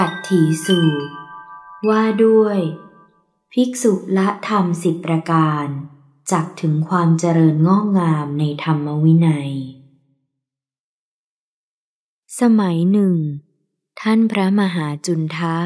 กัดถีสูตร ว่าด้วย ภิกษุละธรรมสิบประการจักถึงความเจริญงอกงามในธรรมวินัย สมัยหนึ่ง ท่านพระมหาจุนทะ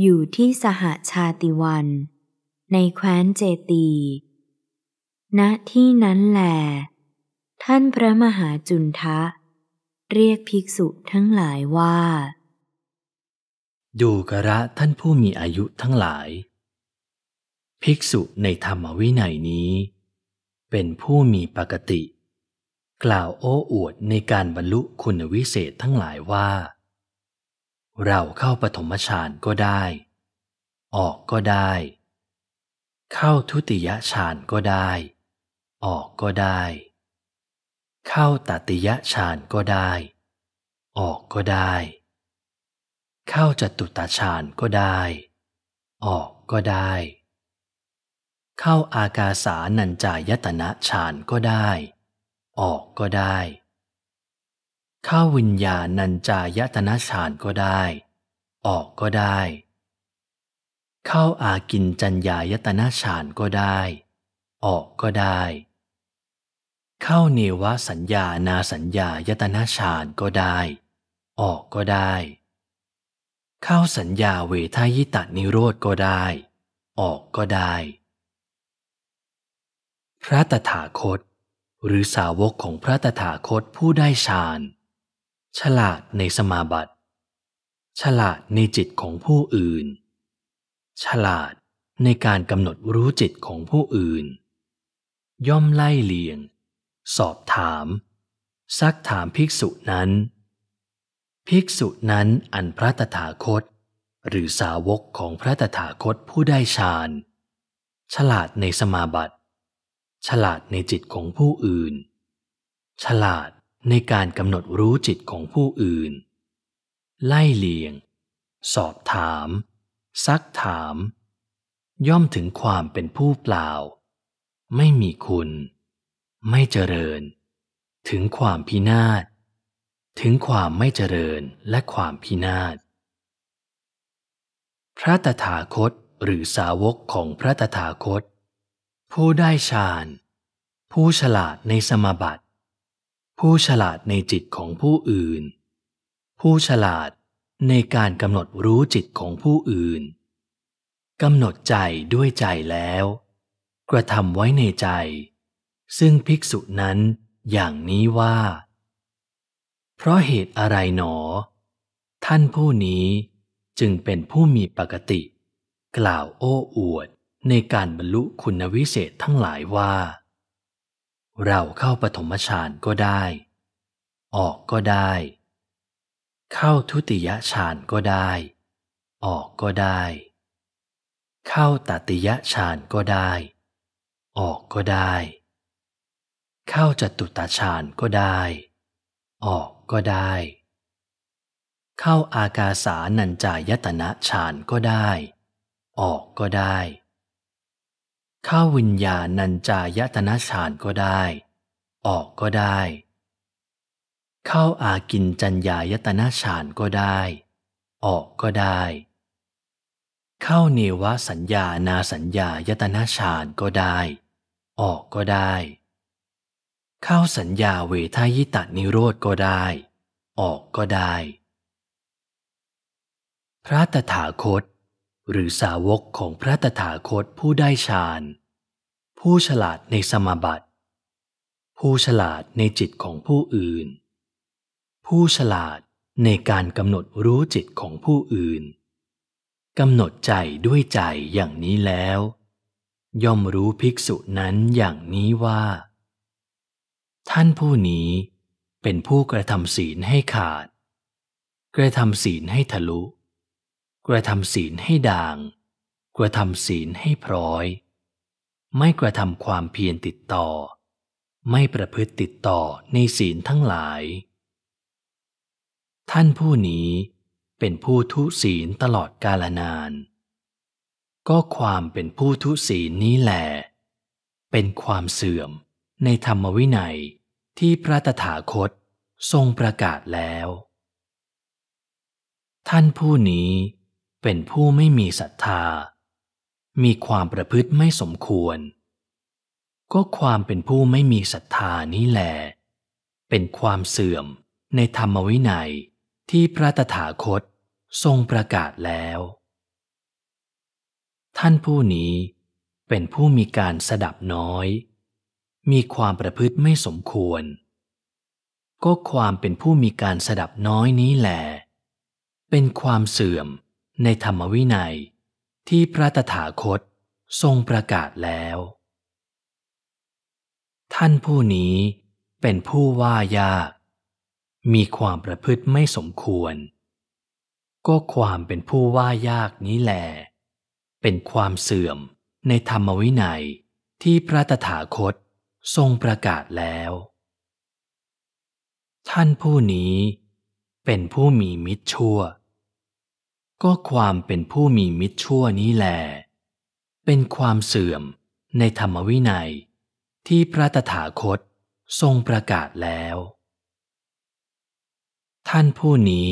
อยู่ที่สหชาติวัน ในแคว้นเจตีณที่นั้นแหลท่านพระมหาจุนทะ เรียกภิกษุทั้งหลายว่าดูกระท่านผู้มีอายุทั้งหลาย ภิกษุในธรรมวินัยนี้ เป็นผู้มีปกติ กล่าวโอ้อวดในการบรรลุคุณวิเศษทั้งหลายว่า เราเข้าปฐมฌานก็ได้ ออกก็ได้ เข้าทุติยฌานก็ได้ ออกก็ได้ เข้าตติยฌานก็ได้ ออกก็ได้เข้าจตุตาฌานก็ได้ ออกก็ได้ เข้าอากาสานัญจายตนะฌานก็ได้ ออกก็ได้ เข้าวิญญาณัญจายตนะฌานก็ได้ ออกก็ได้ เข้าอากินจัญญายตนะฌานก็ได้ ออกก็ได้ เข้าเนวสัญญานาสัญญายตนะฌานก็ได้ ออกก็ได้เข้าสัญญาเวทายตะนิโรธก็ได้ ออกก็ได้ พระตถาคต หรือสาวกของพระตถาคตผู้ได้ฌานฉลาดในสมาบัติ ฉลาดในจิตของผู้อื่น ฉลาดในการกำหนดรู้จิตของผู้อื่น ย่อมไล่เลียง สอบถาม ซักถามภิกษุนั้นภิกษุนั้นอันพระตถาคต หรือสาวกของพระตถาคตผู้ได้ฌานฉลาดในสมาบัติ ฉลาดในจิตของผู้อื่น ฉลาดในการกำหนดรู้จิตของผู้อื่น ไล่เลียง สอบถาม ซักถาม ย่อมถึงความเป็นผู้เปล่า ไม่มีคุณ ไม่เจริญ ถึงความพินาศถึงความไม่เจริญและความพินาศ พระตถาคตหรือสาวกของพระตถาคต ผู้ได้ฌานผู้ฉลาดในสมบัติ ผู้ฉลาดในจิตของผู้อื่น ผู้ฉลาดในการกำหนดรู้จิตของผู้อื่นกำหนดใจด้วยใจแล้วกระทำไว้ในใจ ซึ่งภิกษุนั้นอย่างนี้ว่าเพราะเหตุอะไรหนอ ท่านผู้นี้จึงเป็นผู้มีปกติ กล่าวโอ้อวดในการบรรลุคุณวิเศษทั้งหลายว่า เราเข้าปฐมฌานก็ได้ ออกก็ได้ เข้าทุติยฌานก็ได้ ออกก็ได้ เข้าตติยฌานก็ได้ ออกก็ได้ เข้าจตุตฌานก็ได้ ออกก็ได้ เข้าอากาสานัญจายตนะฌานก็ได้ ออกก็ได้ เข้าวิญญาณัญจายตนะฌานก็ได้ ออกก็ได้ เข้าอากินจัญญายตนะฌานก็ได้ ออกก็ได้ เข้าเนวสัญญานาสัญญายตนะฌานก็ได้ ออกก็ได้เข้าสัญญาเวทายตะนิโรธก็ได้ ออกก็ได้ พระตถาคตหรือสาวกของพระตถาคตผู้ได้ฌาน ผู้ฉลาดในสมบัติ ผู้ฉลาดในจิตของผู้อื่น ผู้ฉลาดในการกำหนดรู้จิตของผู้อื่นกำหนดใจด้วยใจอย่างนี้แล้ว ย่อมรู้ภิกษุนั้นอย่างนี้ว่าท่านผู้นี้เป็นผู้กระทำศีลให้ขาด กระทำศีลให้ทะลุ กระทำศีลให้ด่าง กระทำศีลให้พร้อย ไม่กระทำความเพียรติดต่อ ไม่ประพฤติติดต่อในศีลทั้งหลาย ท่านผู้นี้เป็นผู้ทุศีลตลอดกาลนาน ก็ความเป็นผู้ทุศีลนี้แหละเป็นความเสื่อมในธรรมวินัยที่พระตถาคตทรงประกาศแล้ว ท่านผู้นี้เป็นผู้ไม่มีศรัทธา มีความประพฤติไม่สมควร ก็ความเป็นผู้ไม่มีศรัทธานี้แหลเป็นความเสื่อมในธรรมวินัยที่พระตถาคตทรงประกาศแล้ว ท่านผู้นี้เป็นผู้มีการสดับน้อยมีความประพฤติไม่สมควร ก็ความเป็นผู้มีการสดับน้อยนี้แหลเป็นความเสื่อมในธรรมวินัยที่พระตถาคตทรงประกาศแล้ว ท่านผู้นี้เป็นผู้ว่ายาก มีความประพฤติไม่สมควร ก็ความเป็นผู้ว่ายากนี้แหลเป็นความเสื่อมในธรรมวินัยที่พระตถาคตทรงประกาศแล้ว ท่านผู้นี้ เป็นผู้มีมิตรชั่วก็ความเป็นผู้มีมิตรชั่วนี้แหลเป็นความเสื่อมในธรรมวินัย ที่พระตถาคตทรงประกาศแล้ว ท่านผู้นี้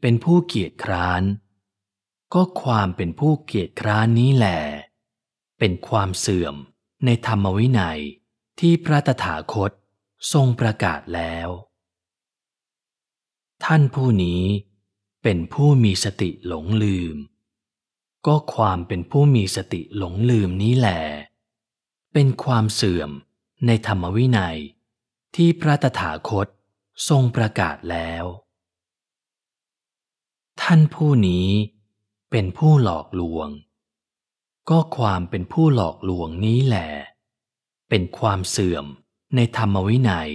เป็นผู้เกียจคร้านก็ความเป็นผู้เกียจคร้านนี้แหลเป็นความเสื่อมในธรรมวินัยที่พระตถาคตทรงประกาศแล้ว ท่านผู้นี้เป็นผู้มีสติหลงลืม ก็ความเป็นผู้มีสติหลงลืมนี้แหลเป็นความเสื่อมในธรรมวินัย ที่พระตถาคตทรงประกาศแล้ว ท่านผู้นี้เป็นผู้หลอกลวง ก็ความเป็นผู้หลอกลวงนี้แหละเป็นความเสื่อมในธรรมวินัย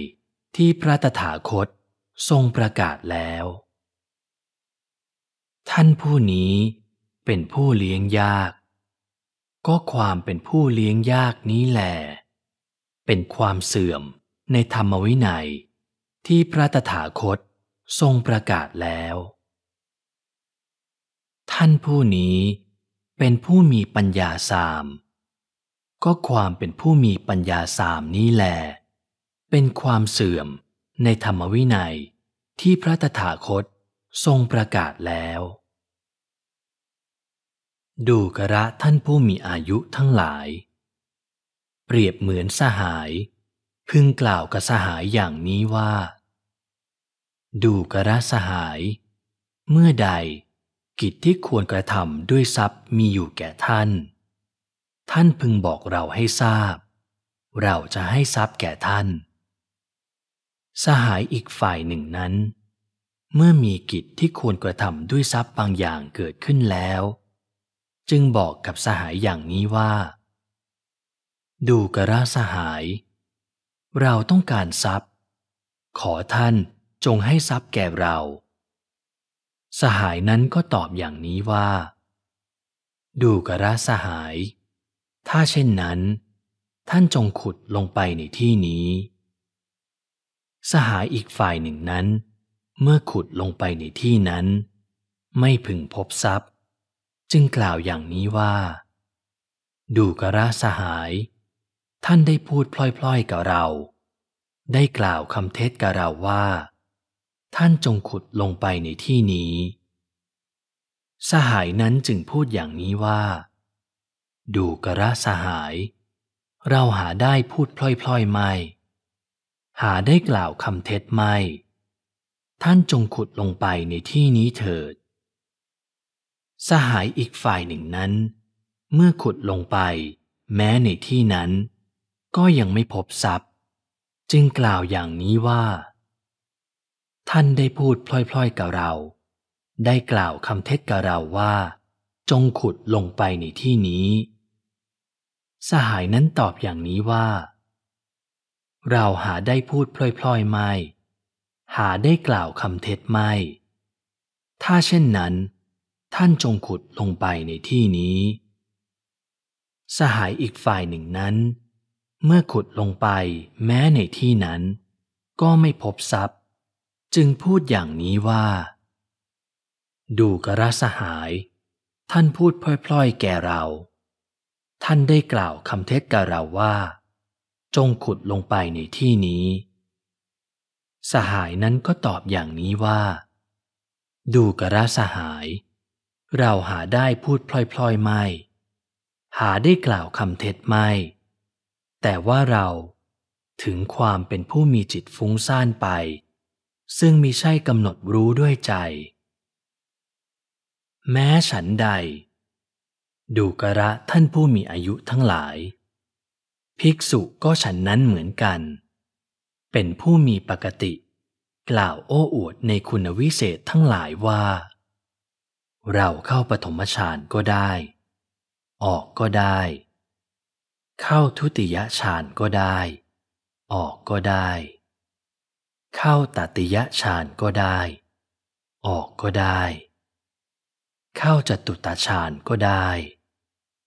ที่พระตถาคตทรงประกาศแล้ว ท่านผู้นี้เป็นผู้เลี้ยงยาก ก็ความเป็นผู้เลี้ยงยากนี้แหลเป็นความเสื่อมในธรรมวินัย ที่พระตถาคตทรงประกาศแล้ว ท่านผู้นี้เป็นผู้มีปัญญาสามก็ความเป็นผู้มีปัญญาสามนี้แล เป็นความเสื่อมในธรรมวินัยที่พระตถาคตทรงประกาศแล้ว ดูกระท่านผู้มีอายุทั้งหลาย เปรียบเหมือนสหาย พึงกล่าวกับสหายอย่างนี้ว่า ดูกระสหาย เมื่อใดกิจที่ควรกระทำด้วยทรัพย์มีอยู่แก่ท่านท่านพึงบอกเราให้ทราบ เราจะให้ทรัพย์แก่ท่าน สหายอีกฝ่ายหนึ่งนั้น เมื่อมีกิจที่ควรกระทำด้วยทรัพย์บางอย่างเกิดขึ้นแล้ว จึงบอกกับสหายอย่างนี้ว่า ดูกระสหาย เราต้องการทรัพย์ ขอท่านจงให้ทรัพย์แก่เรา สหายนั้นก็ตอบอย่างนี้ว่า ดูกระสหายถ้าเช่นนั้น ท่านจงขุดลงไปในที่นี้ สหายอีกฝ่ายหนึ่งนั้น เมื่อขุดลงไปในที่นั้น ไม่พึงพบทรัพย์ จึงกล่าวอย่างนี้ว่า ดูกระสหาย ท่านได้พูดพลอยๆ กับเรา ได้กล่าวคำเท็จกับเราว่า ท่านจงขุดลงไปในที่นี้ สหายนั้นจึงพูดอย่างนี้ว่าดูกระสหาย เราหาได้พูดพล่อย ๆไม่ หาได้กล่าวคำเท็จไม่ ท่านจงขุดลงไปในที่นี้เถิด สหายอีกฝ่ายหนึ่งนั้น เมื่อขุดลงไปแม้ในที่นั้น ก็ยังไม่พบทรัพย์ จึงกล่าวอย่างนี้ว่า ท่านได้พูดพล่อยๆกับเรา ได้กล่าวคำเท็จกับเราว่า จงขุดลงไปในที่นี้สหายนั้นตอบอย่างนี้ว่า เราหาได้พูดพลอย ๆไม่ หาได้กล่าวคำเท็จไม่ ถ้าเช่นนั้น ท่านจงขุดลงไปในที่นี้ สหายอีกฝ่ายหนึ่งนั้น เมื่อขุดลงไปแม้ในที่นั้น ก็ไม่พบทรัพย์ จึงพูดอย่างนี้ว่า ดูกระสหาย ท่านพูดพลอย ๆ แก่เราท่านได้กล่าวคำเทศกับเราว่า จงขุดลงไปในที่นี้ สหายนั้นก็ตอบอย่างนี้ว่า ดูกระสหาย เราหาได้พูดพลอย ๆไม่ หาได้กล่าวคำเท็จไม่ แต่ว่าเราถึงความเป็นผู้มีจิตฟุ้งซ่านไป ซึ่งมิใช่กำหนดรู้ด้วยใจ แม้ฉันใดดูกระท่านผู้มีอายุทั้งหลาย ภิกษุก็ฉันนั้นเหมือนกัน เป็นผู้มีปกติ กล่าวโอ้อวดในคุณวิเศษทั้งหลายว่า เราเข้าปฐมฌานก็ได้ ออกก็ได้ เข้าทุติยฌานก็ได้ ออกก็ได้ เข้าตัติยฌานก็ได้ ออกก็ได้ เข้าจตุตาฌานก็ได้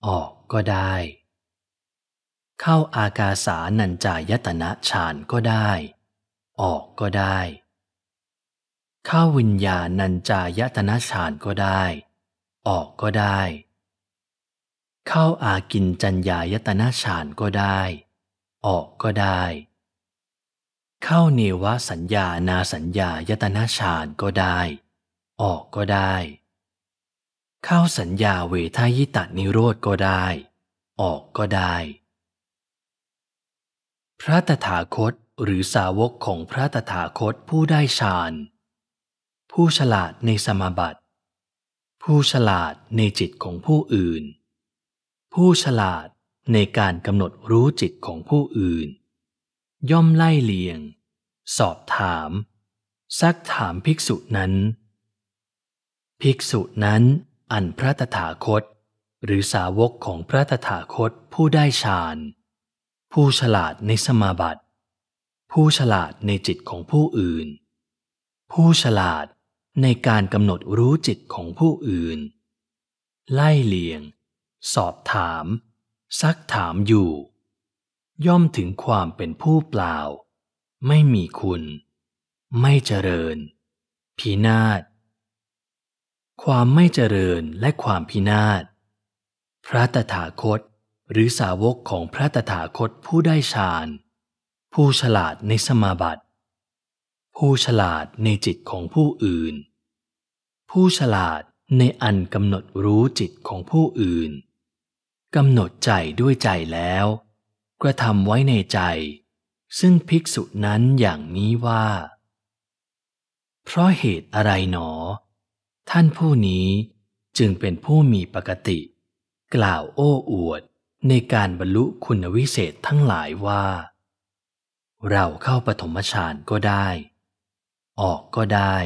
ออกก็ได้ เข้าอากาสานัญจายตนะฌานก็ได้ ออกก็ได้ เข้าวิญญาณัญจายตนะฌานก็ได้ ออกก็ได้ เข้าอากินจัญญายตนะฌานก็ได้ ออกก็ได้ เข้าเนวสัญญานาสัญญายตนะฌานก็ได้ ออกก็ได้เข้าสัญญาเวทายตะนิโรธก็ได้ ออกก็ได้ พระตถาคตหรือสาวกของพระตถาคตผู้ได้ฌานผู้ฉลาดในสมาบัติ ผู้ฉลาดในจิตของผู้อื่น ผู้ฉลาดในการกำหนดรู้จิตของผู้อื่น ย่อมไล่เลียง สอบถาม ซักถามภิกษุนั้น ภิกษุนั้นอันพระตถาคตหรือสาวกของพระตถาคตผู้ได้ฌานผู้ฉลาดในสมาบัติ ผู้ฉลาดในจิตของผู้อื่น ผู้ฉลาดในการกำหนดรู้จิตของผู้อื่น ไล่เลียง สอบถาม ซักถามอยู่ ย่อมถึงความเป็นผู้เปล่า ไม่มีคุณ ไม่เจริญพินาศความไม่เจริญและความพินาศพระตถาคตหรือสาวกของพระตถาคตผู้ได้ฌานผู้ฉลาดในสมาบัติ ผู้ฉลาดในจิตของผู้อื่น ผู้ฉลาดในอันกำหนดรู้จิตของผู้อื่นกำหนดใจด้วยใจแล้วกระทำไว้ในใจ ซึ่งภิกษุนั้นอย่างนี้ว่า เพราะเหตุอะไรหนอท่านผู้นี้จึงเป็นผู้มีปกติ กล่าวโอ้อวดในการบรรลุคุณวิเศษทั้งหลายว่า เราเข้าปฐมฌานก็ได้ ออกก็ได้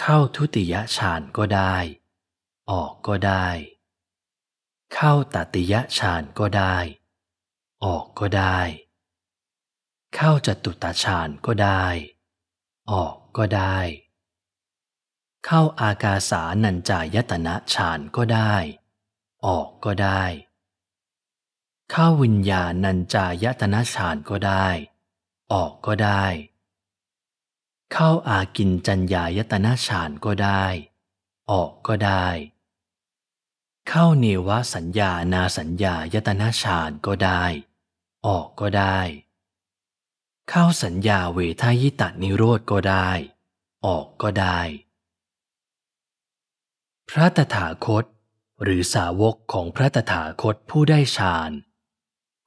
เข้าทุติยฌานก็ได้ ออกก็ได้ เข้าตติยฌานก็ได้ ออกก็ได้ เข้าจตุตาฌานก็ได้ ออกก็ได้เข้าอากาสานัญจายตนะฌานก็ได้ ออกก็ได้ เข้าวิญญาณัญจายตนะฌานก็ได้ ออกก็ได้ เข้าอากินจัญญายตนะฌานก็ได้ ออกก็ได้ เข้าเนวะสัญญานาสัญญายตนะฌานก็ได้ ออกก็ได้ เข้าสัญญาเวทายตานิโรธก็ได้ ออกก็ได้พระตถาคตหรือสาวกของพระตถาคตผู้ได้ฌาน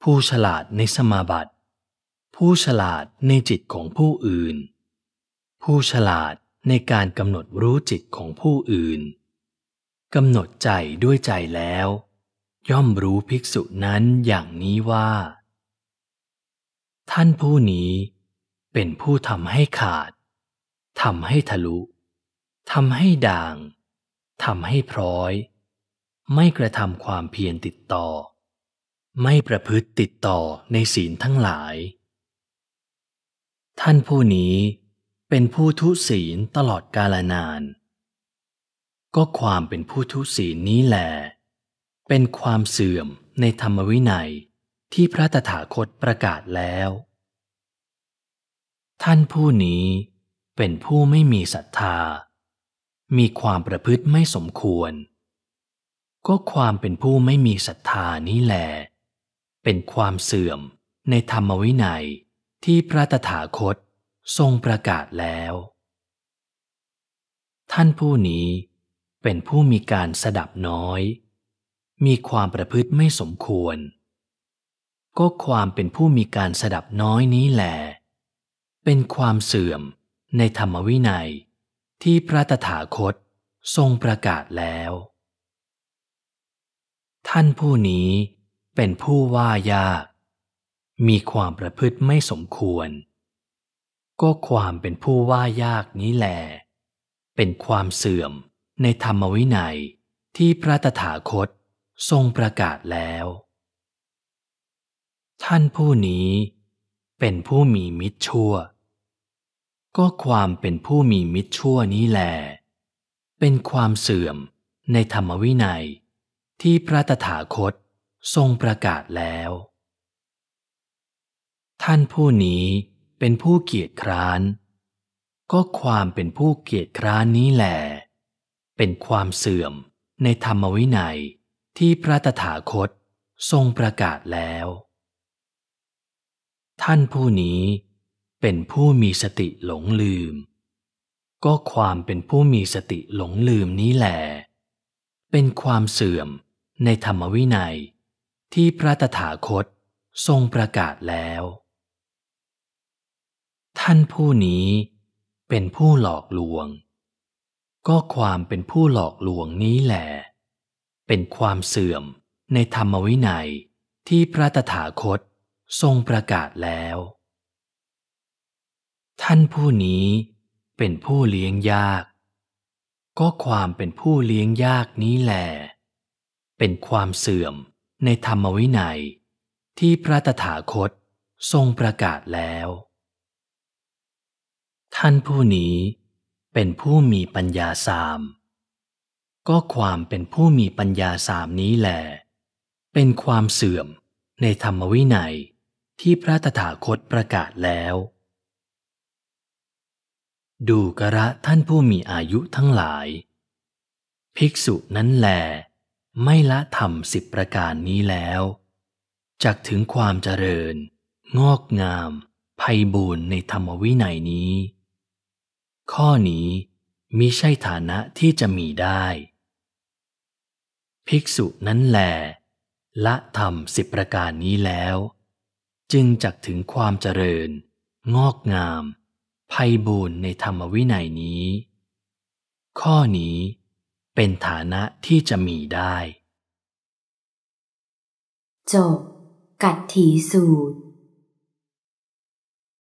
ผู้ฉลาดในสมาบัติ ผู้ฉลาดในจิตของผู้อื่น ผู้ฉลาดในการกำหนดรู้จิตของผู้อื่นกำหนดใจด้วยใจแล้ว ย่อมรู้ภิกษุนั้นอย่างนี้ว่า ท่านผู้นี้เป็นผู้ทำให้ขาดทำให้ทะลุทำให้ด่างทำให้พร้อย ไม่กระทำความเพียรติดต่อ ไม่ประพฤติติดต่อในศีลทั้งหลาย ท่านผู้นี้เป็นผู้ทุศีลตลอดกาลนาน ก็ความเป็นผู้ทุศีลนี้แหลเป็นความเสื่อมในธรรมวินัยที่พระตถาคตประกาศแล้ว ท่านผู้นี้เป็นผู้ไม่มีศรัทธามีความประพฤติไม่สมควร ก็ความเป็นผู้ไม่มีศรัทธานี้แหลเป็นความเสื่อมในธรรมวินัยที่พระตถาคตทรงประกาศแล้ว ท่านผู้นี้เป็นผู้มีการสดับน้อย มีความประพฤติไม่สมควร ก็ความเป็นผู้มีการสดับน้อยนี้แหลเป็นความเสื่อมในธรรมวินัยที่พระตถาคตทรงประกาศแล้ว ท่านผู้นี้เป็นผู้ว่ายาก มีความประพฤติไม่สมควร ก็ความเป็นผู้ว่ายากนี้แหลเป็นความเสื่อมในธรรมวินัยที่พระตถาคตทรงประกาศแล้ว ท่านผู้นี้เป็นผู้มีมิตรชั่วก็ความเป็นผู้มีมิตรชั่วนี้แหลเป็นความเสื่อมในธรรมวินัย ที่พระตถาคตทรงประกาศแล้ว ท่านผู้นี้เป็นผู้เกียจคร้านก็ความเป็นผู้เกียจคร้านนี้แหลเป็นความเสื่อมในธรรมวินัยที่พระตถาคตทรงประกาศแล้ว ท่านผู้นี้เป็นผู้มีสติหลงลืม ก็ความเป็นผู้มีสติหลงลืมนี้แหลเป็นความเสื่อมในธรรมวินัย ที่พระตถาคตทรงประกาศแล้ว ท่านผู้นี้เป็นผู้หลอกลวง ก็ความเป็นผู้หลอกลวงนี้แหลเป็นความเสื่อมในธรรมวินัยที่พระตถาคตทรงประกาศแล้วท่านผู้นี้เป็นผู้เลี้ยงยาก ก็ความเป็นผู้เลี้ยงยากนี้แหลเป็นความเสื่อมในธรรมวินัย ที่พระตถาคตทรงประกาศแล้ว ท่านผู้นี้เป็นผู้มีปัญญาสาม ก็ความเป็นผู้มีปัญญาสามนี้แหลเป็นความเสื่อมในธรรมวินัยที่พระตถาคตประกาศแล้วดูกระท่านผู้มีอายุทั้งหลาย ภิกษุนั้นแลไม่ละธรรมสิบประการนี้แล้วจักถึงความเจริญ งอกงามไพ่บูรณ์ในธรรมวินัยนี้ ข้อนี้มิใช่ฐานะที่จะมีได้ ภิกษุนั้นแลละธรรมสิบประการนี้แล้ว จึงจักถึงความเจริญ งอกงามภัยบูรในธรรมวินัยนี้ ข้อนี้เป็นฐานะที่จะมีได้จบกัดถีสูตร